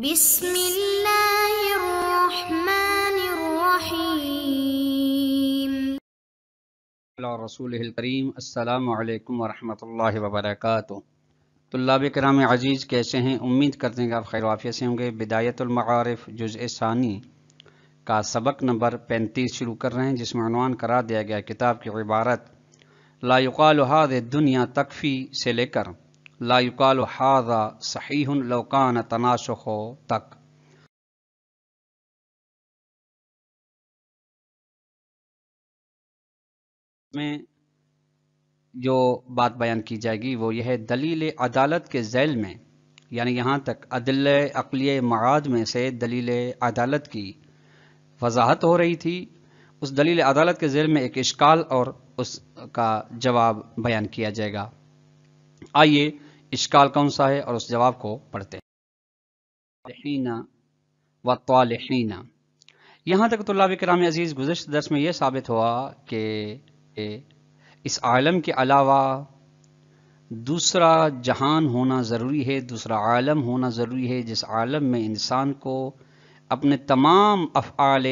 بسم الله الرحمن الرحيم على رسوله الكريم السلام عليكم الله وبركاته कराम अजीज़ कैसे हैं उम्मीद करते हैं कि आप खैरवाफिया से होंगे बिदायतुलमआरफ जुज़ सानी का सबक नंबर पैंतीस शुरू कर रहे हैं जिसमें अनवान करार दिया गया किताब की इबारत लायुकाल दुनिया तकफ़ी से लेकर लायुकाल हाजा सही लौकान तनाशुख तक में जो बात बयान की जाएगी वो यह दलील अदालत के जैल में यानी यहाँ तक अदल अकली मवाद में से दलील अदालत की वजाहत हो रही थी उस दलील अदालत के जेल में एक इश्काल और उसका जवाब बयान किया जाएगा आइए इश्काल कौन सा है और उस जवाब को पढ़ते हैं व तोलना यहाँ तक तलाब तो कराम अजीज़ गुजशत दर्श में यह साबित हुआ कि इस आलम के अलावा दूसरा जहान होना ज़रूरी है दूसरा आलम होना ज़रूरी है जिस आलम में इंसान को अपने तमाम अफआल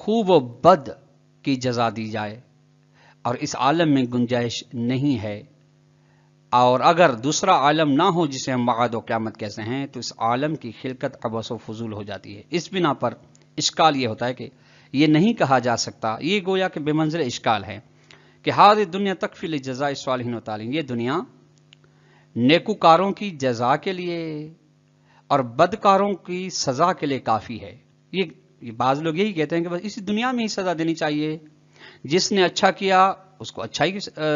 खूब व बद की जजा दी जाए और इस आलम में गुंजाइश नहीं है और अगर दूसरा आलम ना हो जिसे हम मगाद क़्यामत कहते हैं तो इस आलम की खिलकत अबस व फजूल हो जाती है इस बिना पर इश्काल ये होता है कि ये नहीं कहा जा सकता ये गोया कि बेमंजर इश्काल है कि हाद दुनिया तकफील जजा सालिन तालीम ये दुनिया नेकुकारों की जजा के लिए और बदकारों की सज़ा के लिए काफ़ी है ये बाज़ लोग यही कहते हैं कि बस इसी दुनिया में ही सज़ा देनी चाहिए जिसने अच्छा किया उसको अच्छा ही आ,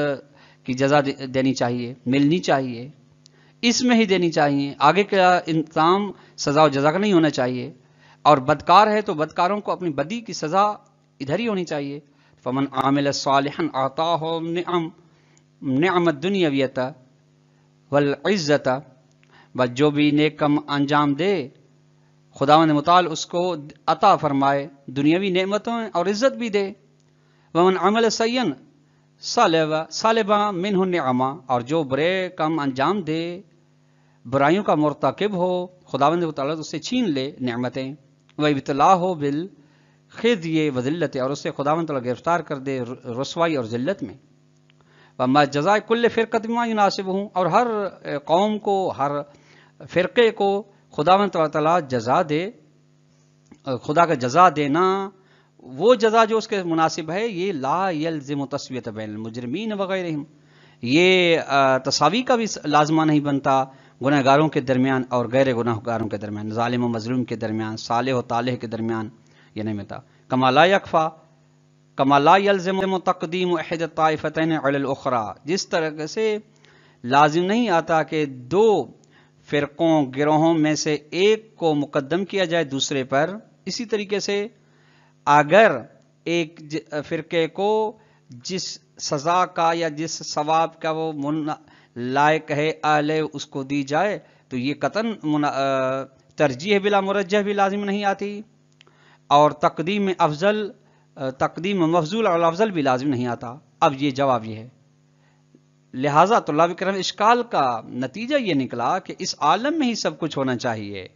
कि जजा देनी चाहिए मिलनी चाहिए इसमें ही देनी चाहिए आगे का इंतजाम सजा और जजा का नहीं होना चाहिए और बदकार है तो बदकारों को अपनी बदी की सजा इधर ही होनी चाहिए फमन आमिल सालहन आता हो नमत दुनियावियता वल इज्जत व जो भी नेकम अंजाम दे खुदा ने मुताल उसको अता फरमाए दुनियावी नमतों और इज़्ज़त भी दे वमन अमल सैन सालेबा मिन नामा और जो बुरे काम अंजाम दे बुराइयों का मरतकब हो खुदावंद उसे उससे छीन ले नमतें वह इतला हो बिल खिद ये वजिलत और उससे खुदावंद तला गिरफ्तार कर दे रसवाई और ज़िल्लत में व मैं जजा कुल्ल फ़िरकत में मुनासिब हूँ और हर कौम को हर फ़िरक़े को खुदावंद तला जजा दे खुदा का जजा देना वो जजा जो उसके मुनासिब है ये ला यलजिम तस्वीत बैन मुजरमीन वगैरह ये तसावी का भी लाजमा नहीं बनता गुनहगारों के दरमियान और गैर गुनाहगारों के दरमियान ालिम मजलूम के दरमियान साल व ताले के दरमियान ये नहीं मिलता कमाला यकफ़ा कमाला यलजम तकदीम अहद ताइफ़तनखरा जिस तरह से लाजिम नहीं आता कि दो फ़िरक़ों गिरोहों में से एक को मुकदम किया जाए दूसरे पर इसी तरीके से अगर एक फिरके को जिस सजा का या जिस सवाब का वो मुन लायक है आले उसको दी जाए तो ये कतन तरजीह बिला मुरजह भी लाजिम नहीं आती और तकदीम अफजल तकदीम मफजूल और अफजल भी लाजिम नहीं आता अब ये जवाब ये है लिहाजा तो करम इश्काल का नतीजा ये निकला कि इस आलम में ही सब कुछ होना चाहिए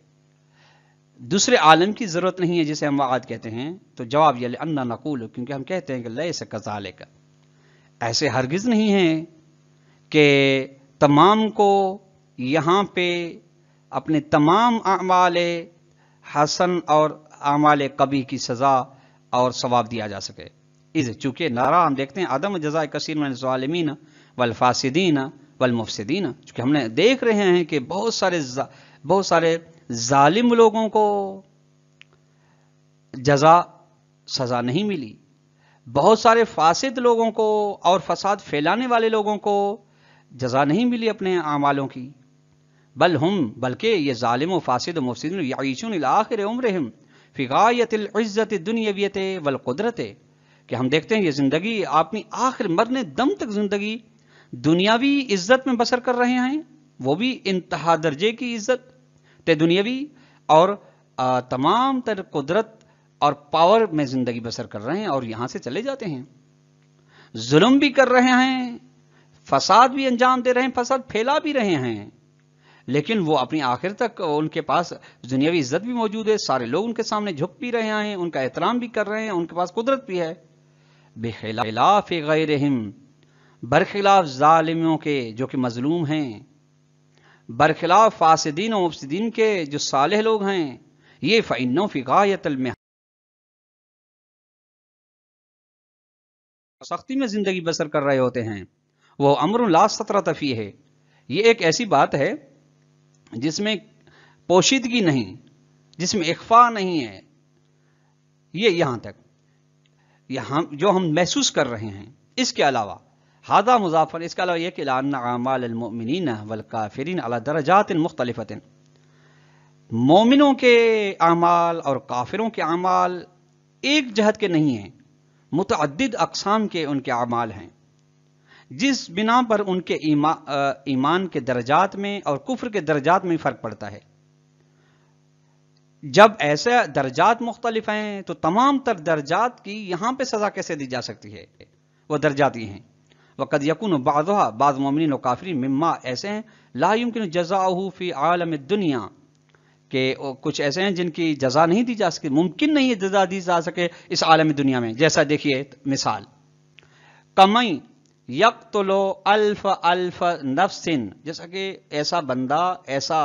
दूसरे आलम की ज़रूरत नहीं है जिसे हम वाद कहते हैं तो जवाब ये अन्ना नकूल क्योंकि हम कहते हैं कि लय से कजाले का ऐसे हरगिज़ नहीं है कि तमाम को यहाँ पे अपने तमाम अमाल हसन और अमाल कबी की सज़ा और सवाब दिया जा सके इस चूँकि नारा हम देखते हैं आदम जजा कसीर मनजालमीन वलफासदीन वलमुफसदीन चूँकि हमने देख रहे हैं कि बहुत सारे बहुत सारे जालिम लोगों को जजा सजा नहीं मिली बहुत सारे फासिद लोगों को और फसाद फैलाने वाले लोगों को जजा नहीं मिली अपने आमालों की बल हम बल्कि ये ालिम फासिद मुफसिन याईशुन आखिर उम्र हम इज्जत दुनियावियत वलक़ुदरत कि हम देखते हैं ये ज़िंदगी अपनी आखिर मरने दम तक ज़िंदगी दुनियावी इज्जत में बसर कर रहे हैं वो भी इंतहा दर्जे की इज्जत ते दुनियावी और तमाम तर कुदरत और पावर में जिंदगी बसर कर रहे हैं और यहां से चले जाते हैं जुल्म भी कर रहे हैं फसाद भी अंजाम दे रहे हैं फसाद फैला भी रहे हैं लेकिन वो अपनी आखिर तक उनके पास दुनियावी इज्जत भी मौजूद है सारे लोग उनके सामने झुक भी रहे हैं उनका एहतराम भी कर रहे हैं उनके पास कुदरत भी है बेखिलाफ गैर बरखिलाफ ालिमों के जो कि मजलूम हैं बरखिलाफ फासदीन और के जो साल लोग हैं ये फ़ैन फ़िकायतल में सख्ती में ज़िंदगी बसर कर रहे होते हैं वह अमर उल्लास सतरा तफ़ी है ये एक ऐसी बात है जिसमें पोशीदगी नहीं जिसमें इखफा नहीं है ये यहाँ तक यहाँ जो हम महसूस कर रहे हैं इसके अलावा हादा मुजाफर इसके अलावा यह कि लामालमिन वलकाफरीन अला दर्जात मुख्तलफ़त मोमिनों के अमाल और काफिरों के अमाल एक जहत के नहीं हैं मुतद अकसाम के उनके अमाल हैं जिस बिना पर उनके ईमा, ईमान के दर्जात में और कुफर के दर्जात में फ़र्क पड़ता है जब ऐसे दर्जात मुख्तलिफ हैं तो तमाम तर दर्जात की यहाँ पर सज़ा कैसे दी जा सकती है वह दर्जाती हैं वक़द यकुन बाज़ा बाज़ ममिन काफरी मम्मा ऐसे हैं लायुमकिन जजाऊ फ़ी आलम दुनिया के कुछ ऐसे हैं जिनकी जजा नहीं दी जा सकती मुमकिन नहीं है जजा दी जा सके इस आलम दुनिया में जैसा देखिए मिसाल कमई यक तो लो अल्फ अल्फ नफसिन जैसा कि ऐसा बंदा ऐसा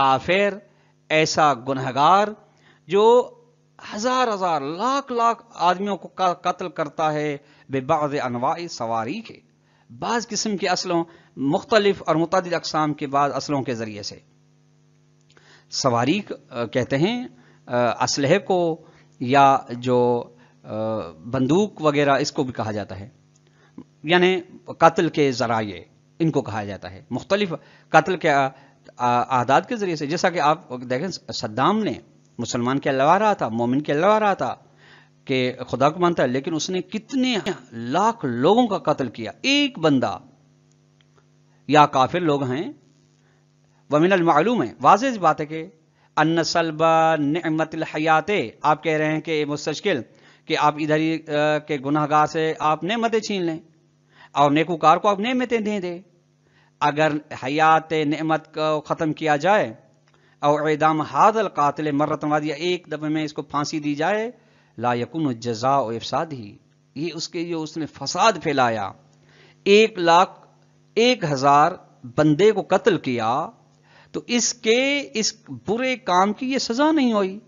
काफिर ऐसा गुनहगार जो हजार हजार लाख लाख आदमियों को कत्ल करता है बेबाज अनवा सवारी के बाज किस्म के असलों मुख्तलिफ और मुतद अकसाम के बाद असलों के ज़रिए से सवारी कहते हैं असलहे को या जो बंदूक वगैरह इसको भी कहा जाता है यानी कत्ल के ज़राए इनको कहा जाता है मुख्तलिफ कत्ल के आदाद के ज़रिए से जैसा कि आप देखें सद्दाम ने मुसलमान के अल्लाह रहा था मोमिन के अल्लाह रहा था कि खुदा को मानता है लेकिन उसने कितने लाख लोगों का कत्ल किया एक बंदा या काफिर लोग हैं वमिन मालूम है वाज इस बात है कि अन सलबा नमत हयाते आप कह रहे हैं कि मुस्तकिल कि आप इधर ही के गुनागार से आप नमतें छीन लें और नेकूकार को आप नमतें दे दें अगर हयात नमत को ख़त्म किया जाए और एदाम हादल कातिल मर्रत वादिया एक दफे में इसको फांसी दी जाए ला यकुन जजा इफसाद ही ये उसके जो उसने फसाद फैलाया एक लाख एक हजार बंदे को कत्ल किया तो इसके इस बुरे काम की ये सजा नहीं हुई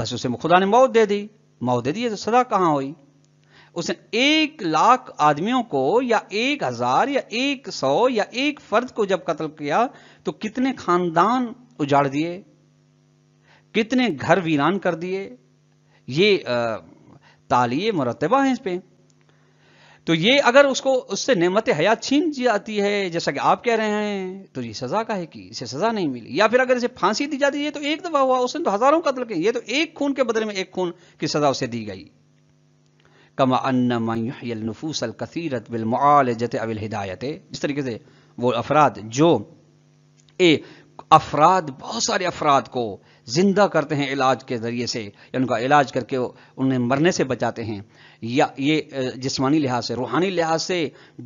बस उसे खुदा ने मौत दे दी मौत दे दी तो सजा कहां हुई उसने एक लाख आदमियों को या एक हजार या एक सौ या एक फर्द को जब कत्ल किया तो कितने खानदान उजाड़ दिए कितने घर वीरान कर दिए ये तालिए मुरतबा है इस पर तो ये अगर उसको उससे नमत हयात छीन जाती है जैसा कि आप कह रहे हैं तो ये सजा का है कि इसे सजा नहीं मिली या फिर अगर इसे फांसी दी जाती है तो एक दफा हुआ उसने तो हजारों कत्ल के ये तो एक खून के बदले में एक खून की सजा उसे दी गई कमाफूसल अन्नफूसल कसीरत जत अबिल हिदायत जिस तरीके से वो अफराद जो ए अफराद बहुत सारे अफराद को ज़िंदा करते हैं इलाज के ज़रिए से या उनका इलाज करके उन्हें मरने से बचाते हैं या ये जिस्मानी लिहाज से रूहानी लिहाज से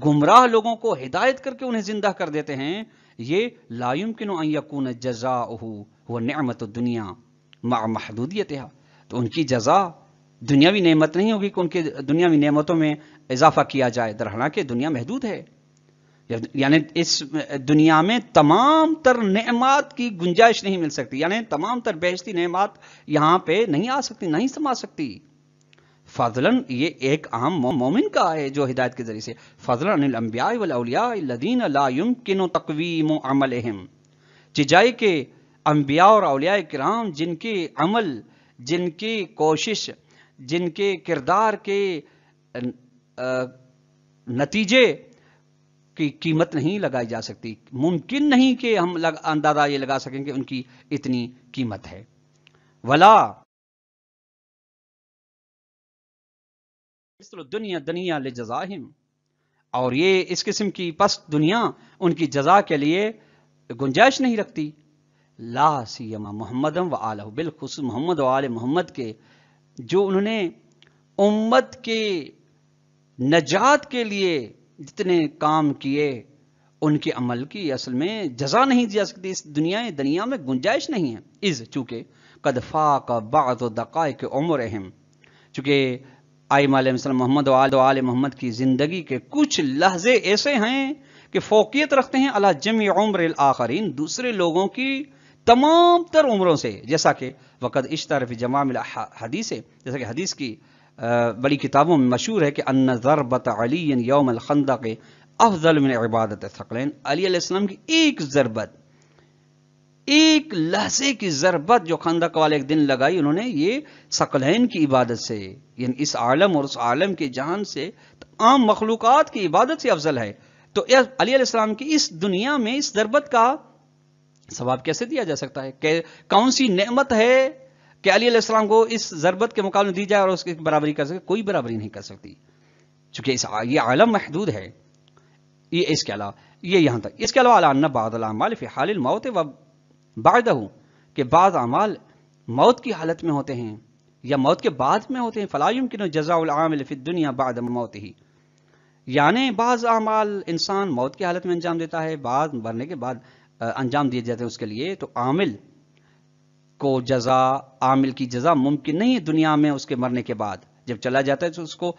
गुमराह लोगों को हिदायत करके उन्हें ज़िंदा कर देते हैं ये लायुम किन यकून जजा वह नमत दुनिया मा महदूदियत तो उनकी जजा दुनियावी नमत नहीं होगी कि उनके दुनियावी नमतों में इजाफा किया जाए दर के दुनिया महदूद है यानी इस दुनिया में तमाम तर नमात की गुंजाइश नहीं मिल सकती यानी तमाम तर बेहती नमात यहां पे नहीं आ सकती नहीं समा सकती फजलन ये एक आम मोमिन का है जो हिदायत के जरिए से फजलन अनिल अम्बिया वलियादीन लायुम किनो तकवीम अमल चिजाई के अम्बिया और अलिया कराम जिनके अमल जिनकी कोशिश जिनके किरदार के नतीजे की कीमत नहीं लगाई जा सकती मुमकिन नहीं कि हम लग, अंदाजा ये लगा सकें कि उनकी इतनी कीमत है वला दुनिया दुनिया ले जजाहिम और ये इस किस्म की पस्त दुनिया उनकी जजा के लिए गुंजाइश नहीं रखती ला सीमा मोहम्मद व आल बिलखुस मोहम्मद व आल मोहम्मद के जो उन्होंने उम्मत के नजात के लिए जितने काम किए उनके अमल की असल में जजा नहीं दी जा सकती इस दुनिया दुनिया में गुंजाइश नहीं है इस चूंकि कदफा का बाद दकाय के उम्र अहम चूंकि आई मालम मोहम्मद वाल मोहम्मद की ज़िंदगी के कुछ लहजे ऐसे हैं कि फोकियत रखते हैं अला जम उम्र आखरीन दूसरे लोगों की तमाम तर उम्रों से जैसा कि वक़द इश्तारफ़ जमाम हदीस है जैसा कि हदीस की बड़ी किताबों में मशहूर है कि अन ज़रबत अली योम खंदा के अफजल में इबादत थकलैन अलीसम की एक ज़रबत एक लहसे की ज़रबत जो खंदक वाले एक दिन लगाई उन्होंने ये सकलैन की इबादत से यानी इस आलम और उस आलम के जहान से तो आम मखलूक की इबादत से अफजल है तो अलीसम की इस दुनिया में इस ज़रबत का सवाब कैसे दिया जा सकता है कौन सी नमत है कि अली सलाम को इस ज़रबत के मुकाबले दी जाए और उसकी बराबरी कर सके कोई बराबरी नहीं कर सकती चूंकि इस ये आलम महदूद है ये इसके अलावा ये यहां तक इसके अलावा अलान बादल फ़ी हाल मौत व बाद कि बाद अमाल मौत की हालत में होते हैं या मौत के बाद में होते हैं फ़लायुम किन फिर दुनिया बाद मौत ही यानि बाज़ अमाल इंसान मौत की हालत में अंजाम देता है बाद मरने के बाद अंजाम दिए जाते हैं उसके लिए तो आमिल को जजा आमिल की जजा मुमकिन नहीं है दुनिया में उसके मरने के बाद जब चला जाता है तो उसको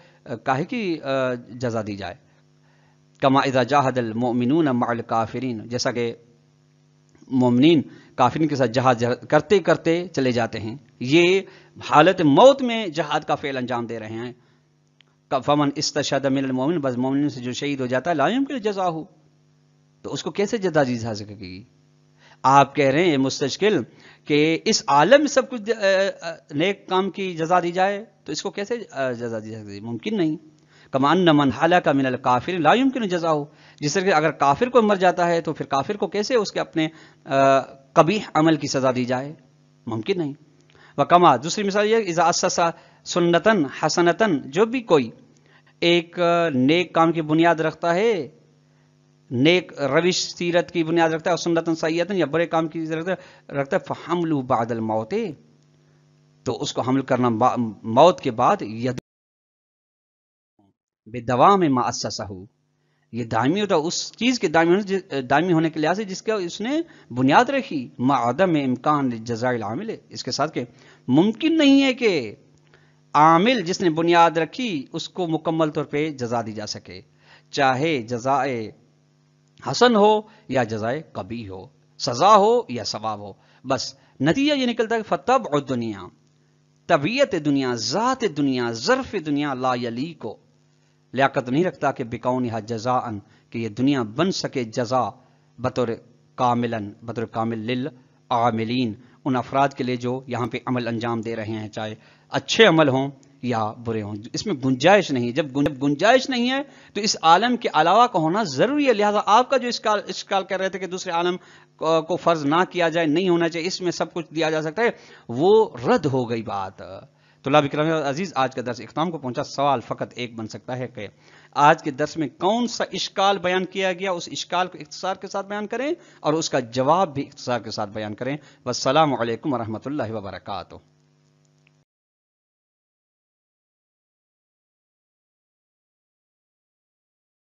काहे की जजा दी जाए कमा इजा जाहदल मोमिन माल काफरीन जैसा कि मोमिन काफिन के साथ जहाज करते करते चले जाते हैं ये हालत मौत में जहाद का फेल अंजाम दे रहे हैं फमन इस्तशद मिल मोमिन बस मोमिन से जो शहीद हो जाता है लाइम के जजा हो तो उसको कैसे जजा दी जा सकेगी आप कह रहे हैं मुस्तकिल कि इस आलम में सब कुछ नेक काम की जजा दी जाए तो इसको कैसे जजा दी जाए मुमकिन नहीं कमान न हाला का मिनल काफिर लायुमकिन जजा हो जिस तरह अगर काफिर को मर जाता है तो फिर काफिर को कैसे उसके अपने कभी अमल की सजा दी जाए मुमकिन नहीं व कमा दूसरी मिसाल यह इजासा सुन्नतन हसनतन जो भी कोई एक नेक काम की बुनियाद रखता है नेक रविश सीरत की बुनियाद रखता है और सुन्नतन या बड़े काम की रखता रखता है हमलू बादल मौत तो उसको हमल करना मौत के बाद यद बेदवा में मास ये दायमी होता उस चीज़ के दायमी होने दायमी होने के लिहाज से उसने बुनियाद रखी मदम इम्कान जजाइल आमिल इसके साथ के मुमकिन नहीं है कि आमिल जिसने बुनियाद रखी उसको मुकम्मल तौर पे जजा दी जा सके चाहे जजाए हसन हो या जजाय कभी हो सजा हो या सवाब हो बस नतीजा ये निकलता है फतब और दुनिया तबीयत दुनिया ज़ात दुनिया ज़रफ़ दुनिया ला यली को लियाकत नहीं रखता कि बिकाउन यह जजा अन कि यह दुनिया बन सके जजा बतौर कामिलन बतौर कामिल लिल आमिलीन उन अफराद के लिए जो यहाँ पे अमल अंजाम दे रहे हैं चाहे अच्छे अमल हों या बुरे हों इसमें गुंजाइश नहीं जब गुंजाइश नहीं है तो इस आलम के अलावा का होना ज़रूरी है लिहाजा आपका जो इसकाल इसकाल कर रहे थे कि दूसरे आलम को फ़र्ज ना किया जाए नहीं होना चाहिए इसमें सब कुछ दिया जा सकता है वो रद्द हो गई बात तो लाभ अजीज़ आज का दर्श इख्ताम को पहुंचा सवाल फ़कत एक बन सकता है कि आज के दर्श में कौन सा इश्काल बयान किया गया उस इश्काल को इख्तार के साथ बयान करें और उसका जवाब भी इख्तार के साथ बयान करें वसलम वरहमल वबरकू